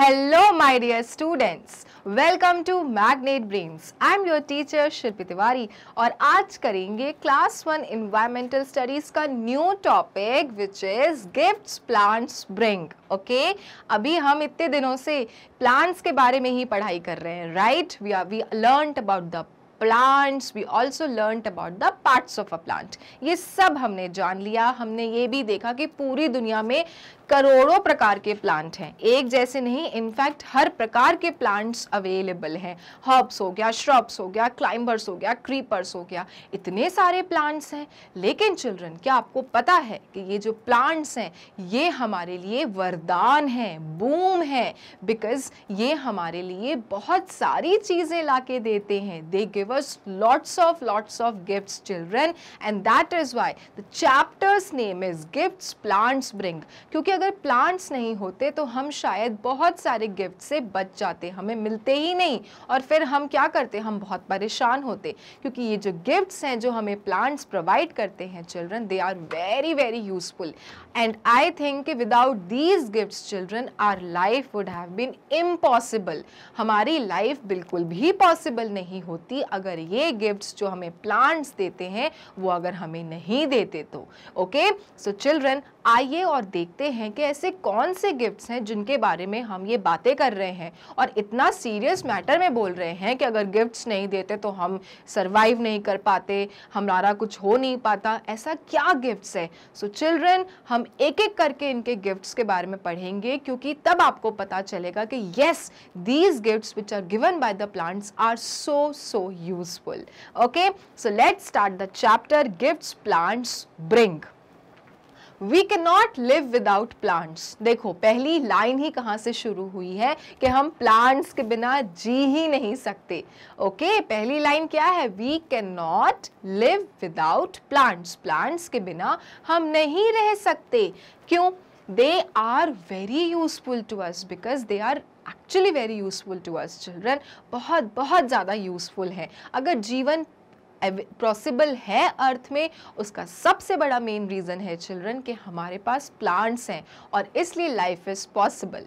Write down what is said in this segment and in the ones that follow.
Hello my dear students, welcome to Magnate Brains. I am your teacher Shilpi Tiwari और आज करेंगे class one environmental studies का new topic which is gifts plants bring okay अभी हम इतने दिनों से प्लांट्स के बारे में ही पढ़ाई कर रहे हैं right we are we learn about the plants we also learn about the parts of a plant ये सब हमने जान लिया हमने ये भी देखा कि पूरी दुनिया में करोड़ों प्रकार के प्लांट हैं एक जैसे नहीं इनफैक्ट हर प्रकार के प्लांट्स अवेलेबल हैं हर्ब्स हो गया श्रब्स हो गया क्लाइंबर्स हो गया क्रीपर्स हो गया इतने सारे प्लांट्स हैं लेकिन चिल्ड्रन क्या आपको पता है कि ये जो प्लांट्स हैं ये हमारे लिए वरदान हैं बूम है बिकॉज ये हमारे लिए बहुत सारी चीज़ें ला के देते हैं they give us lots of lots of gifts children and that is why the chapter's name is gifts plants bring क्योंकि अगर प्लांट्स नहीं होते तो हम शायद बहुत सारे गिफ्ट से बच जाते हमें मिलते ही नहीं और फिर हम क्या करते हम बहुत परेशान होते क्योंकि ये जो गिफ्ट्स हैं जो हमें प्लांट्स प्रोवाइड करते हैं children they are very very useful and I think कि without these gifts children our life would have been impossible हमारी लाइफ बिल्कुल भी पॉसिबल नहीं होती अगर ये गिफ्ट्स जो हमें प्लांट्स देते हैं वो अगर हमें नहीं देते तो ओके सो चिल्ड्रन आइए और देखते हैं हैं कि ऐसे कौन से गिफ्ट्स हैं जिनके बारे में हम ये बातें कर रहे हैं और इतना सीरियस मैटर में बोल रहे हैं कि अगर गिफ्ट्स नहीं देते तो हम सर्वाइव नहीं कर पाते हमारा कुछ हो नहीं पाता ऐसा क्या गिफ्ट्स है सो so, चिल्ड्रन हम एक एक करके इनके गिफ्ट्स के बारे में पढ़ेंगे क्योंकि तब आपको पता चलेगा कि yes these gifts which are given by the plants are so so useful okay so let's start the chapter gifts plants bring we can not live without plants देखो पहली लाइन ही कहाँ से शुरू हुई है कि हम प्लांट्स के बिना जी ही नहीं सकते ओके okay? पहली लाइन क्या है we can not live without plants plants के बिना हम नहीं रह सकते क्यों they are very useful to us because they are actually very useful to us children बहुत बहुत ज़्यादा यूजफुल है अगर जीवन पॉसिबल है अर्थ में उसका सबसे बड़ा मेन रीज़न है चिल्ड्रन कि हमारे पास प्लांट्स हैं और इसलिए life is possible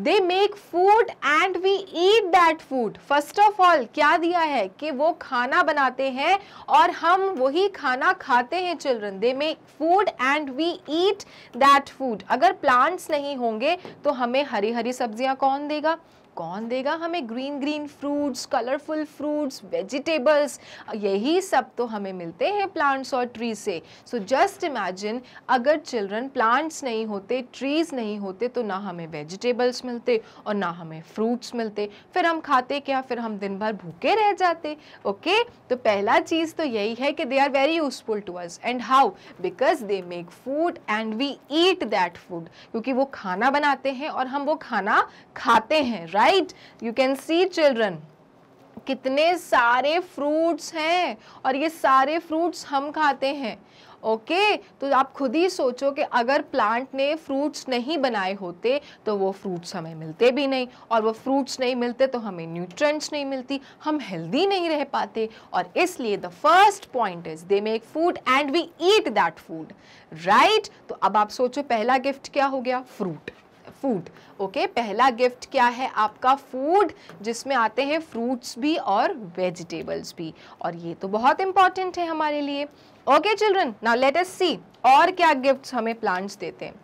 they make food and we eat that food first of all क्या दिया है कि वो खाना बनाते हैं और हम वही खाना खाते हैं children they make food and we eat that food अगर प्लांट्स नहीं होंगे तो हमें हरी हरी सब्जियां कौन देगा कौन देगा हमें green green fruits colourful fruits vegetables यही सब तो हमें मिलते हैं प्लांट्स और ट्रीज से सो जस्ट इमेजिन अगर चिल्ड्रन प्लांट्स नहीं होते ट्रीज़ नहीं होते तो ना हमें वेजिटेबल्स मिलते और ना हमें फ्रूट्स मिलते फिर हम खाते क्या फिर हम दिन भर भूखे रह जाते ओके okay? तो पहला चीज़ तो यही है कि they are very useful to us and how because they make food and we eat that food क्योंकि वो खाना बनाते हैं और हम वो खाना खाते हैं right right you can see children कितने सारे फ्रूट्स हैं और ये सारे फ्रूट्स हम खाते हैं ओके okay, तो आप खुद ही सोचो कि अगर प्लांट ने फ्रूट्स नहीं बनाए होते तो वो फ्रूट्स हमें मिलते भी नहीं और वो फ्रूट्स नहीं मिलते तो हमें न्यूट्रेंट्स नहीं मिलती हम हेल्दी नहीं रह पाते और इसलिए the first point is they make food and we eat that food right तो अब आप सोचो पहला गिफ्ट क्या हो गया फ्रूट फूड ओके पहला गिफ्ट क्या है आपका फूड जिसमें आते हैं फ्रूट्स भी और वेजिटेबल्स भी और ये तो बहुत इंपॉर्टेंट है हमारे लिए okay children now let us see और क्या गिफ्ट्स हमें प्लांट्स देते हैं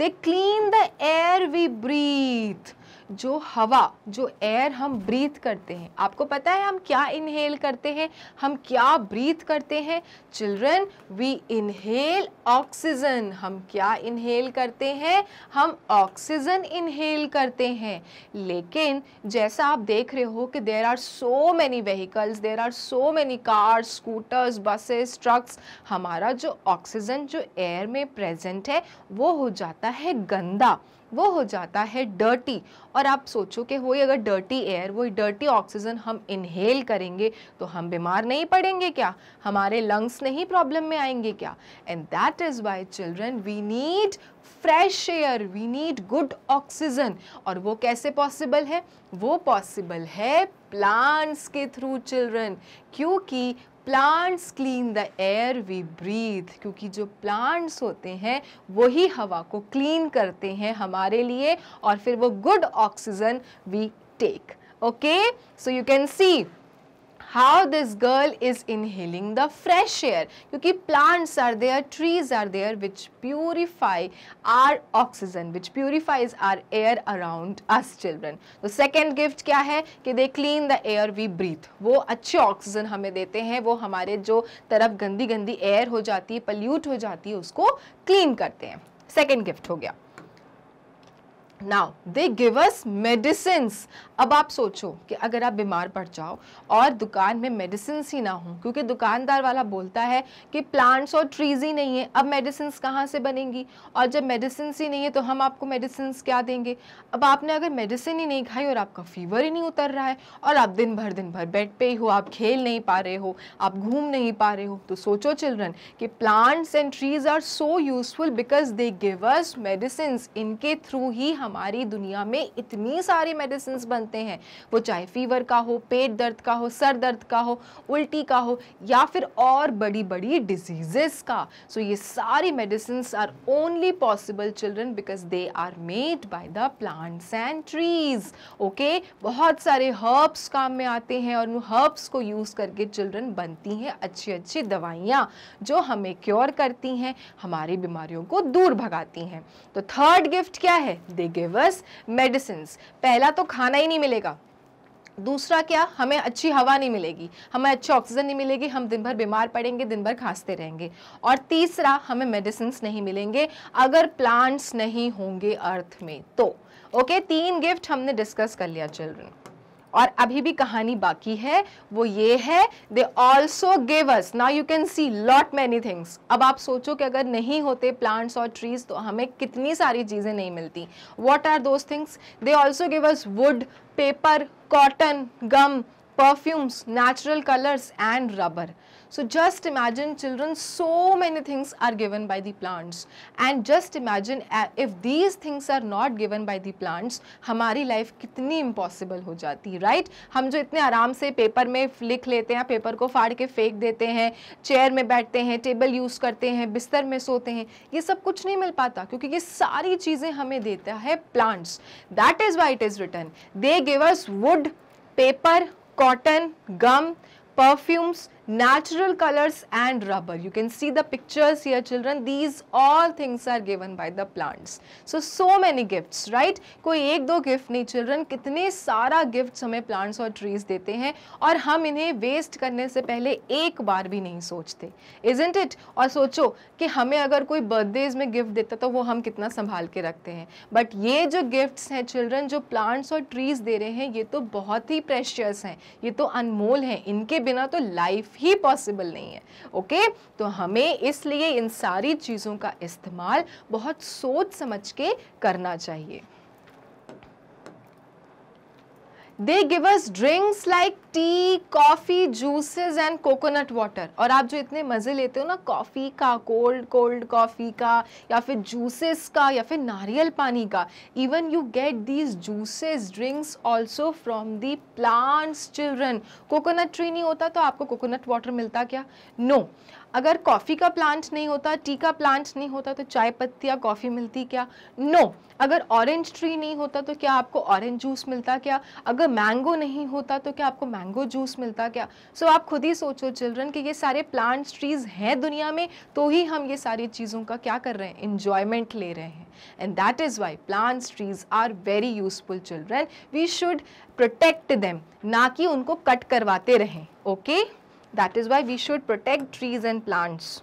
they clean the air we breathe जो हवा जो एयर हम ब्रीथ करते हैं आपको पता है हम क्या इनहेल करते हैं हम क्या ब्रीथ करते हैं चिल्ड्रन वी इनहेल ऑक्सीजन हम क्या इनहेल करते हैं हम ऑक्सीजन इनहेल करते हैं लेकिन जैसा आप देख रहे हो कि there are so many vehicles there are so many car scooters buses trucks हमारा जो ऑक्सीजन जो एयर में प्रेजेंट है वो हो जाता है गंदा वो हो जाता है डर्टी और आप सोचो कि वही अगर डर्टी एयर वही डर्टी ऑक्सीजन हम इनहेल करेंगे तो हम बीमार नहीं पड़ेंगे क्या हमारे लंग्स नहीं प्रॉब्लम में आएंगे क्या and that is why children we need fresh air we need good oxygen और वो कैसे पॉसिबल है वो पॉसिबल है प्लांट्स के थ्रू चिल्ड्रन क्योंकि plants clean the air we breathe क्योंकि जो प्लांट्स होते हैं वही हवा को क्लीन करते हैं हमारे लिए और फिर वो good oxygen we take okay so you can see how this girl is inhaling the fresh air क्योंकि plants are there trees are there which purify our oxygen which purifies our air around us children तो second gift क्या है कि they clean the air we breathe वो अच्छे oxygen हमें देते हैं वो हमारे जो तरफ गंदी गंदी एयर हो जाती है पल्यूट हो जाती है उसको क्लीन करते हैं सेकेंड गिफ्ट हो गया now they give us medicine अब आप सोचो कि अगर आप बीमार पड़ जाओ और दुकान में मेडिसिन ही ना हो क्योंकि दुकानदार वाला बोलता है कि प्लांट्स और ट्रीज ही नहीं है अब मेडिसिन कहाँ से बनेंगी और जब मेडिसिन ही नहीं है तो हम आपको मेडिसिन क्या देंगे अब आपने अगर मेडिसिन ही नहीं खाई और आपका फीवर ही नहीं उतर रहा है और आप दिन भर दिन भर बेड पे ही हो आप खेल नहीं पा रहे हो आप घूम नहीं पा रहे हो तो सोचो चिल्ड्रन कि plants and trees are so useful because they give us medicine इनके थ्रू ही हम हमारी दुनिया में इतनी सारी मेडिसिन बनते हैं वो चाहे फीवर का हो पेट दर्द का हो सर दर्द का हो उल्टी का हो या फिर और बड़ी बड़ी डिजीजेस का सो so, ये सारी medicine are only possible children because they are made by the plants and trees okay बहुत सारे हर्ब्स काम में आते हैं और उन हर्ब्स को यूज़ करके चिल्ड्रन बनती हैं अच्छी अच्छी दवाइयाँ जो हमें क्योर करती हैं हमारी बीमारियों को दूर भगाती हैं तो थर्ड गिफ्ट क्या है दे गिव अस मेडिसिन पहला तो खाना ही नहीं मिलेगा दूसरा क्या हमें अच्छी हवा नहीं मिलेगी हमें अच्छी ऑक्सीजन नहीं मिलेगी हम दिन भर बीमार पड़ेंगे दिन भर खांसते रहेंगे और तीसरा हमें मेडिसिन नहीं मिलेंगे अगर प्लांट्स नहीं होंगे अर्थ में तो ओके तीन गिफ्ट हमने डिस्कस कर लिया चिल्ड्रन और अभी भी कहानी बाकी है वो ये है they also give us now you can see lot many things अब आप सोचो कि अगर नहीं होते प्लांट्स और ट्रीज तो हमें कितनी सारी चीज़ें नहीं मिलती what are those things they also give us wood paper cotton gum perfumes natural colours and rubber So just imagine children, so many things are given by the plants. And just imagine uh, if these things are not given by the plants, हमारी life कितनी impossible हो जाती है right हम जो इतने आराम से पेपर में लिख लेते हैं पेपर को फाड़ के फेंक देते हैं चेयर में बैठते हैं टेबल यूज़ करते हैं बिस्तर में सोते हैं ये सब कुछ नहीं मिल पाता क्योंकि ये सारी चीज़ें हमें देता है plants that is why it is written they give us wood paper cotton gum perfumes natural colors and rubber you can see the pictures here children these all things are given by the plants so so many gifts right कोई एक दो gift नहीं children कितने सारा gifts हमें plants और trees देते हैं और हम इन्हें वेस्ट करने से पहले एक बार भी नहीं सोचते इजेंट इट और सोचो कि हमें अगर कोई बर्थडेज में गिफ्ट देता तो वो हम कितना संभाल के रखते हैं बट ये जो गिफ्ट्स हैं चिल्ड्रन जो प्लांट्स और ट्रीज दे रहे हैं ये तो बहुत ही प्रेशियस हैं ये तो अनमोल हैं इनके बिना तो लाइफ ही पॉसिबल नहीं है ओके तो हमें इसलिए इन सारी चीज़ों का इस्तेमाल बहुत सोच समझ के करना चाहिए they give us drinks like tea coffee juices and coconut water और आप जो इतने मज़े लेते हो ना कॉफ़ी का कोल्ड कोल्ड कॉफ़ी का या फिर जूसेस का या फिर नारियल पानी का even you get these juices drinks also from the plants children coconut tree नहीं होता तो आपको कोकोनट वाटर मिलता क्या नो no. अगर कॉफ़ी का प्लांट नहीं होता टी का प्लांट नहीं होता तो चाय पत्ती या कॉफ़ी मिलती क्या नो no. अगर ऑरेंज ट्री नहीं होता तो क्या आपको ऑरेंज जूस मिलता क्या अगर मैंगो नहीं होता तो क्या आपको मैंगो मैंगो जूस मिलता क्या सो so, आप खुद ही सोचो चिल्ड्रन कि ये सारे प्लांट्स ट्रीज हैं दुनिया में तो ही हम ये सारी चीज़ों का क्या कर रहे हैं इंजॉयमेंट ले रहे हैं and that is why plants trees are very useful children we should protect them ना कि उनको कट करवाते रहें okay that is why we should protect trees and plants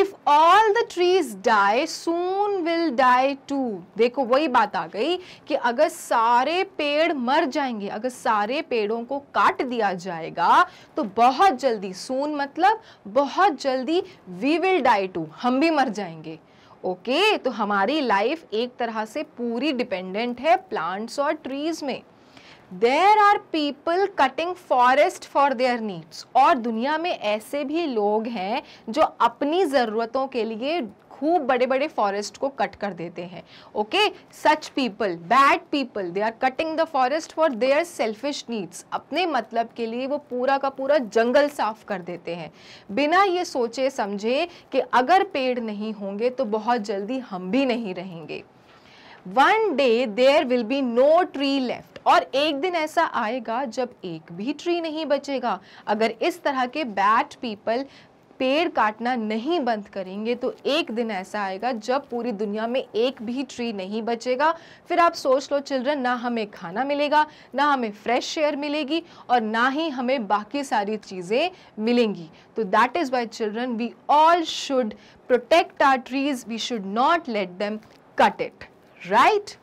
if all the trees die soon will die too देखो वही बात आ गई कि अगर सारे पेड़ मर जाएंगे अगर सारे पेड़ों को काट दिया जाएगा तो बहुत जल्दी सून मतलब बहुत जल्दी वी विल डाई टू हम भी मर जाएंगे ओके okay, तो हमारी लाइफ एक तरह से पूरी डिपेंडेंट है प्लांट्स और ट्रीज में there are people cutting forest for their needs और दुनिया में ऐसे भी लोग हैं जो अपनी ज़रूरतों के लिए खूब बड़े बड़े फॉरेस्ट को कट कर देते हैं okay such people bad people they are cutting the forest for their selfish needs अपने मतलब के लिए वो पूरा का पूरा जंगल साफ कर देते हैं बिना ये सोचे समझे कि अगर पेड़ नहीं होंगे तो बहुत जल्दी हम भी नहीं रहेंगे one day there will be no tree left और एक दिन ऐसा आएगा जब एक भी ट्री नहीं बचेगा अगर इस तरह के बैट पीपल पेड़ काटना नहीं बंद करेंगे तो एक दिन ऐसा आएगा जब पूरी दुनिया में एक भी ट्री नहीं बचेगा फिर आप सोच लो चिल्ड्रन ना हमें खाना मिलेगा ना हमें फ्रेश एयर मिलेगी और ना ही हमें बाकी सारी चीज़ें मिलेंगी तो that is why children we all should protect our trees we should not let them cut it right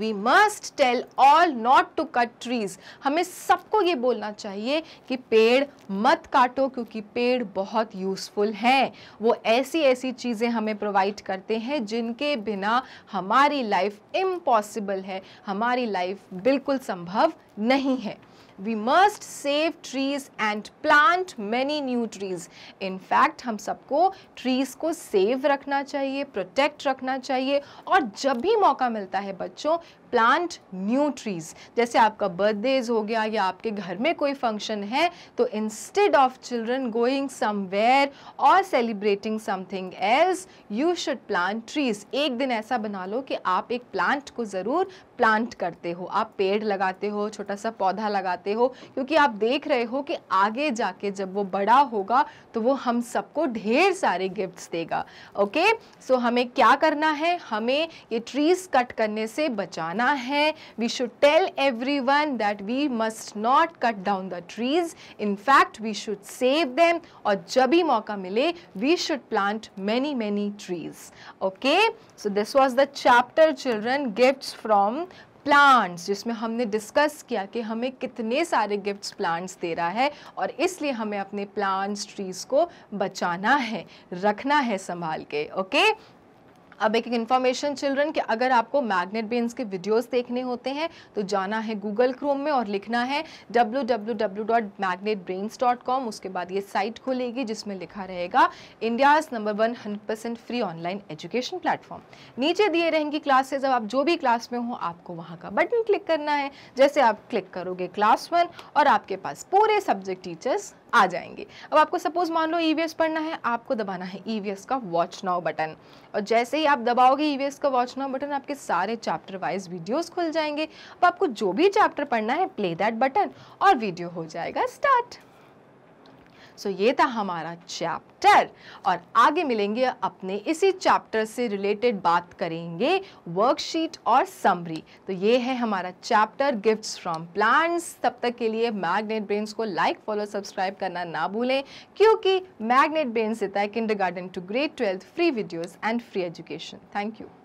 we must tell all not to cut trees हमें सबको ये बोलना चाहिए कि पेड़ मत काटो क्योंकि पेड़ बहुत यूज़फुल हैं वो ऐसी ऐसी चीज़ें हमें प्रोवाइड करते हैं जिनके बिना हमारी लाइफ इम्पॉसिबल है हमारी लाइफ बिल्कुल संभव नहीं है we must save trees and plant many new trees in fact हम सबको ट्रीज को सेव रखना चाहिए प्रोटेक्ट रखना चाहिए और जब भी मौका मिलता है बच्चों प्लांट न्यू ट्रीज जैसे आपका बर्थडेज हो गया या आपके घर में कोई फंक्शन है तो instead of children going somewhere और celebrating something else you should plant trees एक दिन ऐसा बना लो कि आप एक प्लांट को ज़रूर प्लांट करते हो आप पेड़ लगाते हो छोटा सा पौधा लगाते हो क्योंकि आप देख रहे हो कि आगे जाके जब वो बड़ा होगा तो वो हम सबको ढेर सारे गिफ्ट्स देगा ओके okay? सो so, हमें क्या करना है हमें ये ट्रीज कट करने से बचाना करना है we should tell everyone that we must not cut down the trees in fact we should save them और जब भी मौका मिले we should plant many many trees okay so this was the chapter children gift from plants जिसमें हमने discuss किया कि हमें कितने सारे गिफ्ट्स प्लांट्स दे रहा है और इसलिए हमें अपने प्लांट्स ट्रीज़ को बचाना है रखना है संभाल के ओके okay? अब एक इन्फॉर्मेशन चिल्ड्रन कि अगर आपको मैग्नेट बेन्स के वीडियोस देखने होते हैं तो जाना है गूगल क्रोम में और लिखना है डब्ल्यू उसके बाद ये साइट खोलेगी जिसमें लिखा रहेगा India's number one hundred percent free online education platform नीचे दिए रहेंगी क्लासेज अब आप जो भी क्लास में हो आपको वहाँ का बटन क्लिक करना है जैसे आप क्लिक करोगे क्लास वन और आपके पास पूरे सब्जेक्ट टीचर्स आ जाएंगे अब आपको सपोज मान लो ईवीएस e पढ़ना है आपको दबाना है ईवीएस e का वॉच नाउ बटन और जैसे ही आप दबाओगे ईवीएस e का वॉच नाउ बटन आपके सारे चैप्टर वाइज वीडियोस खुल जाएंगे अब आपको जो भी चैप्टर पढ़ना है प्ले दैट बटन और वीडियो हो जाएगा स्टार्ट सो so, ये था हमारा चैप्टर और आगे मिलेंगे अपने इसी चैप्टर से रिलेटेड बात करेंगे वर्कशीट और समरी तो ये है हमारा चैप्टर गिफ्ट्स फ्रॉम प्लांट्स तब तक के लिए मैग्नेट ब्रेन्स को लाइक फॉलो सब्सक्राइब करना ना भूलें क्योंकि मैग्नेट ब्रेन्स देता है kindergarten to grade twelfth free videos and free education thank you